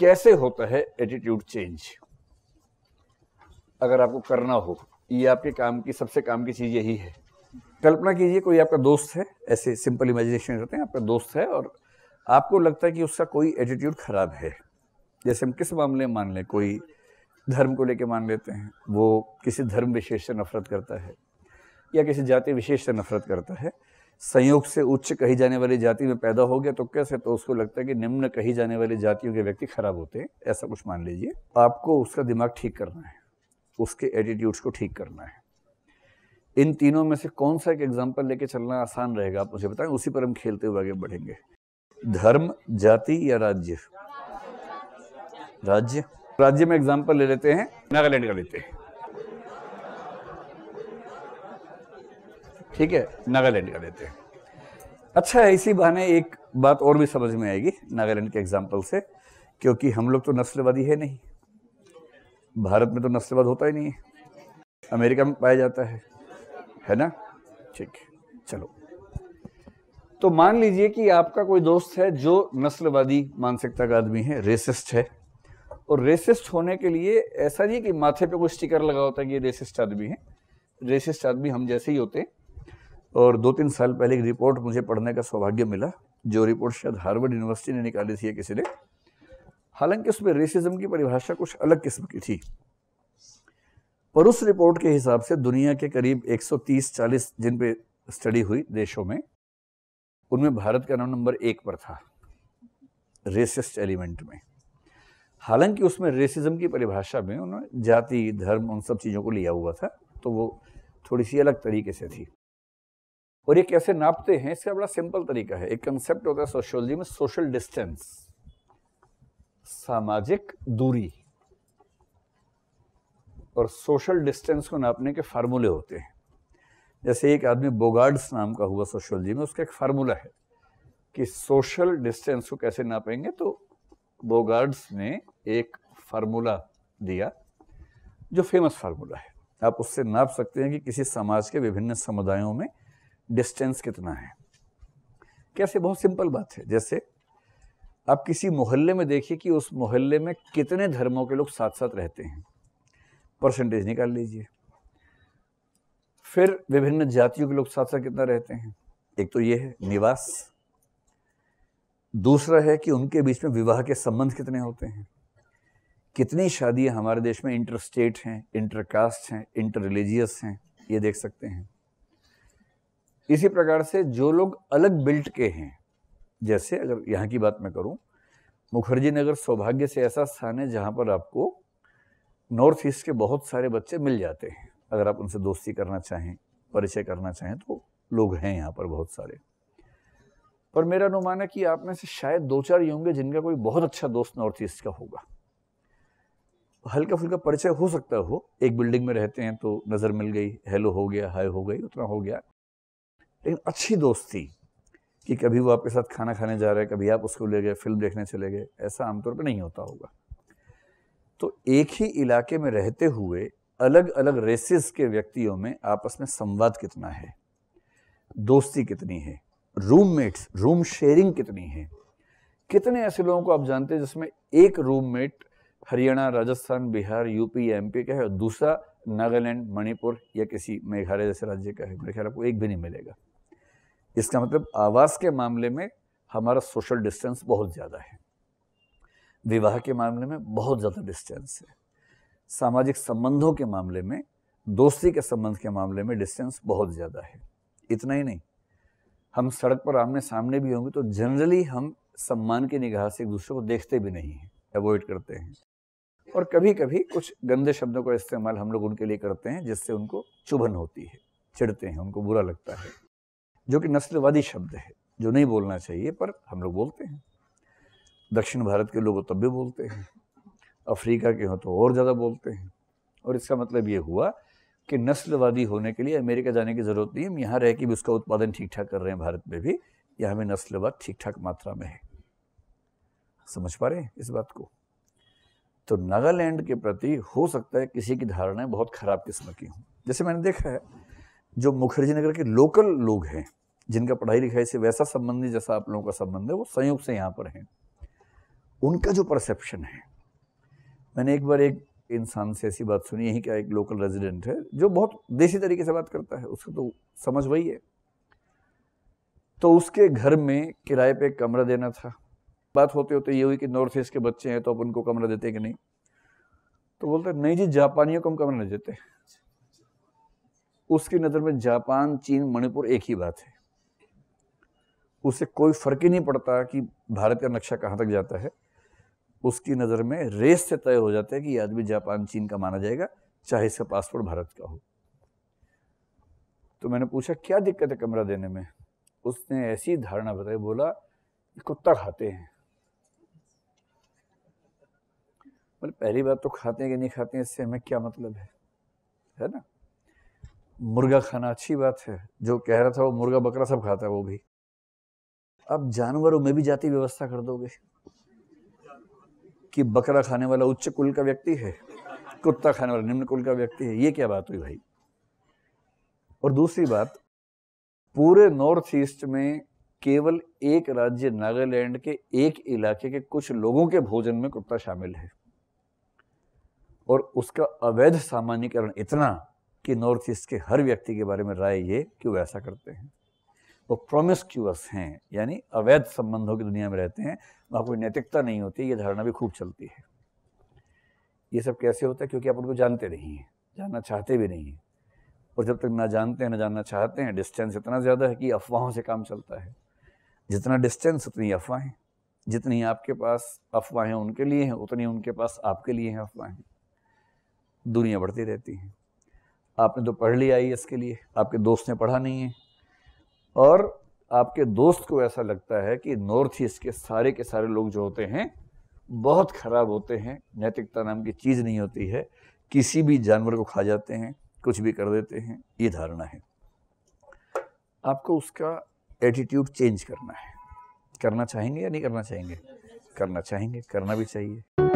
कैसे होता है एटीट्यूड चेंज अगर आपको करना हो ये आपके काम की सबसे काम की चीज़ यही है कल्पना कीजिए कोई आपका दोस्त है ऐसे सिंपल इमेजिनेशन रहते हैं आपका दोस्त है और आपको लगता है कि उसका कोई एटीट्यूड खराब है जैसे हम किस मामले में मान लें कोई धर्म को लेकर मान लेते हैं वो किसी धर्म विशेष से नफरत करता है या किसी जाति विशेष से नफरत करता है संयोग से उच्च कही जाने वाली जाति में पैदा हो गया तो कैसे तो उसको लगता है कि निम्न कही जाने वाली जातियों के व्यक्ति खराब होते हैं ऐसा कुछ मान लीजिए आपको उसका दिमाग ठीक करना है उसके एटीट्यूड्स को ठीक करना है इन तीनों में से कौन सा एक एग्जाम्पल लेके चलना आसान रहेगा आप मुझे बताएं उसी पर हम खेलते हुए आगे बढ़ेंगे धर्म जाति या राज्य राज्य राज्य में एग्जाम्पल ले लेते हैं नागालैंड का लेते हैं ठीक है नागालैंड का लेते हैं अच्छा इसी बहाने एक बात और भी समझ में आएगी नागालैंड के एग्जाम्पल से क्योंकि हम लोग तो नस्लवादी है नहीं भारत में तो नस्लवाद होता ही नहीं है अमेरिका में पाया जाता है है ना ठीक चलो तो मान लीजिए कि आपका कोई दोस्त है जो नस्लवादी मानसिकता का आदमी है रेसिस्ट है और रेसिस्ट होने के लिए ऐसा नहीं कि माथे पे कोई स्टिकर लगा होता है कि ये रेसिस्ट आदमी है रेसिस्ट आदमी हम जैसे ही होते हैं और दो तीन साल पहले एक रिपोर्ट मुझे पढ़ने का सौभाग्य मिला जो रिपोर्ट शायद हार्वर्ड यूनिवर्सिटी ने निकाली थी किसी ने हालांकि उसमें रेसिज्म की परिभाषा कुछ अलग किस्म की थी पर उस रिपोर्ट के हिसाब से दुनिया के करीब 130-40 जिन पे स्टडी हुई देशों में उनमें भारत का नाम नंबर एक पर था रेसिस्ट एलिमेंट में हालांकि उसमें रेसिज्म की परिभाषा में उन्होंने जाति धर्म उन सब चीज़ों को लिया हुआ था तो वो थोड़ी सी अलग तरीके से थी और ये कैसे नापते हैं इसका बड़ा सिंपल तरीका है एक कंसेप्ट होता है सोशियोलॉजी में सोशल डिस्टेंस सामाजिक दूरी और सोशल डिस्टेंस को नापने के फार्मूले होते हैं जैसे एक आदमी बोगार्ड्स नाम का हुआ सोशियोलॉजी में उसका एक फार्मूला है कि सोशल डिस्टेंस को कैसे नापेंगे तो बोगार्ड्स ने एक फार्मूला दिया जो फेमस फार्मूला है आप उससे नाप सकते हैं कि किसी समाज के विभिन्न समुदायों में डिस्टेंस कितना है कैसे बहुत सिंपल बात है जैसे आप किसी मोहल्ले में देखिए कि उस मोहल्ले में कितने धर्मों के लोग साथ साथ रहते हैं परसेंटेज निकाल लीजिए फिर विभिन्न जातियों के लोग साथ साथ कितना रहते हैं एक तो ये है निवास दूसरा है कि उनके बीच में विवाह के संबंध कितने होते हैं कितनी शादियां हमारे देश में इंटर स्टेट हैं इंटर कास्ट हैं इंटर रिलीजियस हैं ये देख सकते हैं इसी प्रकार से जो लोग अलग बिल्ट के हैं जैसे अगर यहाँ की बात मैं करूँ मुखर्जी नगर सौभाग्य से ऐसा स्थान है जहाँ पर आपको नॉर्थ ईस्ट के बहुत सारे बच्चे मिल जाते हैं अगर आप उनसे दोस्ती करना चाहें परिचय करना चाहें तो लोग हैं यहाँ पर बहुत सारे पर मेरा अनुमान है कि आप में से शायद दो चार ही होंगे जिनका कोई बहुत अच्छा दोस्त नॉर्थ ईस्ट का होगा हल्का फुल्का परिचय हो सकता हो एक बिल्डिंग में रहते हैं तो नज़र मिल गई हेलो हो गया हाय हो गई उतना हो गया लेकिन अच्छी दोस्ती कि कभी वो आपके साथ खाना खाने जा रहे हैं कभी आप उसको ले गए फिल्म देखने चले गए ऐसा आमतौर पर नहीं होता होगा तो एक ही इलाके में रहते हुए अलग अलग रेसिस के व्यक्तियों में आपस में संवाद कितना है दोस्ती कितनी है रूममेट्स रूम शेयरिंग कितनी है कितने ऐसे लोगों को आप जानते हैं जिसमें एक रूममेट हरियाणा राजस्थान बिहार यूपी या एमपी का है और दूसरा नागालैंड मणिपुर या किसी मेघालय जैसे राज्य का है मेरे ख्याल आपको एक भी नहीं मिलेगा इसका मतलब आवास के मामले में हमारा सोशल डिस्टेंस बहुत ज़्यादा है विवाह के मामले में बहुत ज़्यादा डिस्टेंस है सामाजिक संबंधों के मामले में दोस्ती के संबंध के मामले में डिस्टेंस बहुत ज़्यादा है इतना ही नहीं हम सड़क पर आमने सामने भी होंगे तो जनरली हम सम्मान की निगाह से एक दूसरे को देखते भी नहीं हैं अवॉइड करते हैं और कभी कभी कुछ गंदे शब्दों का इस्तेमाल हम लोग उनके लिए करते हैं जिससे उनको चुभन होती है चिढ़ते हैं उनको बुरा लगता है जो कि नस्लवादी शब्द है जो नहीं बोलना चाहिए पर हम लोग बोलते हैं दक्षिण भारत के लोग तो तब भी बोलते हैं अफ्रीका के हों तो और ज़्यादा बोलते हैं और इसका मतलब ये हुआ कि नस्लवादी होने के लिए अमेरिका जाने की ज़रूरत नहीं है यहाँ रह के भी उसका उत्पादन ठीक ठाक कर रहे हैं भारत में भी यहाँ में नस्लवाद ठीक ठाक मात्रा में है समझ पा रहे हैं इस बात को तो नागालैंड के प्रति हो सकता है किसी की धारणाएं बहुत ख़राब किस्म की हों जैसे मैंने देखा है जो मुखर्जी नगर के लोकल लोग हैं जिनका पढ़ाई लिखाई से वैसा संबंध है जैसा आप लोगों का संबंध है वो संयोग से यहाँ पर हैं उनका जो परसेप्शन है मैंने एक बार एक इंसान से ऐसी बात सुनी है कि एक लोकल रेजिडेंट है जो बहुत देसी तरीके से बात करता है उसको तो समझ वही है तो उसके घर में किराए पे कमरा देना था बात होते होते ये हुई कि नॉर्थ ईस्ट के बच्चे हैं तो अब उनको कमरा देते कि नहीं तो बोलते नहीं जी जापानियों को हम कमरा नहीं देते उसकी नज़र में जापान चीन मणिपुर एक ही बात है उसे कोई फ़र्क ही नहीं पड़ता कि भारत का नक्शा कहाँ तक जाता है उसकी नज़र में रेस से तय हो जाता है कि आदमी जापान चीन का माना जाएगा चाहे इसका पासपोर्ट भारत का हो तो मैंने पूछा क्या दिक्कत है कमरा देने में उसने ऐसी धारणा बताई बोला कुत्ता खाते हैं बोले पहली बात तो खाते हैं कि नहीं खाते हैं इससे हमें क्या मतलब है है ना मुर्गा खाना अच्छी बात है जो कह रहा था वो मुर्गा बकरा सब खाता है वो भी अब जानवरों में भी जाति व्यवस्था कर दोगे कि बकरा खाने वाला उच्च कुल का व्यक्ति है कुत्ता खाने वाला निम्न कुल का व्यक्ति है ये क्या बात हुई भाई और दूसरी बात पूरे नॉर्थ ईस्ट में केवल एक राज्य नागालैंड के एक इलाके के कुछ लोगों के भोजन में कुत्ता शामिल है और उसका अवैध सामान्यकरण इतना कि नॉर्थ ईस्ट के हर व्यक्ति के बारे में राय ये कि वो ऐसा करते हैं वो प्रोमिस्क्यूअस हैं यानी अवैध संबंधों की दुनिया में रहते हैं वहाँ कोई नैतिकता नहीं होती ये धारणा भी खूब चलती है ये सब कैसे होता है क्योंकि आप उनको जानते नहीं हैं जानना चाहते भी नहीं हैं और जब तक ना जानते हैं ना जानना चाहते हैं डिस्टेंस इतना ज़्यादा है कि अफवाहों से काम चलता है जितना डिस्टेंस उतनी अफवाहें जितनी आपके पास अफवाहें उनके लिए हैं उतनी उनके पास आपके लिए हैं अफवाहें दुनिया बढ़ती रहती है आपने तो पढ़ लिया आई इसके लिए आपके दोस्त ने पढ़ा नहीं है और आपके दोस्त को ऐसा लगता है कि नॉर्थ ईस्ट के सारे के सारे लोग जो होते हैं बहुत ख़राब होते हैं नैतिकता नाम की चीज़ नहीं होती है किसी भी जानवर को खा जाते हैं कुछ भी कर देते हैं ये धारणा है आपको उसका एटीट्यूड चेंज करना है करना चाहेंगे या नहीं करना चाहेंगे करना चाहेंगे करना भी चाहिए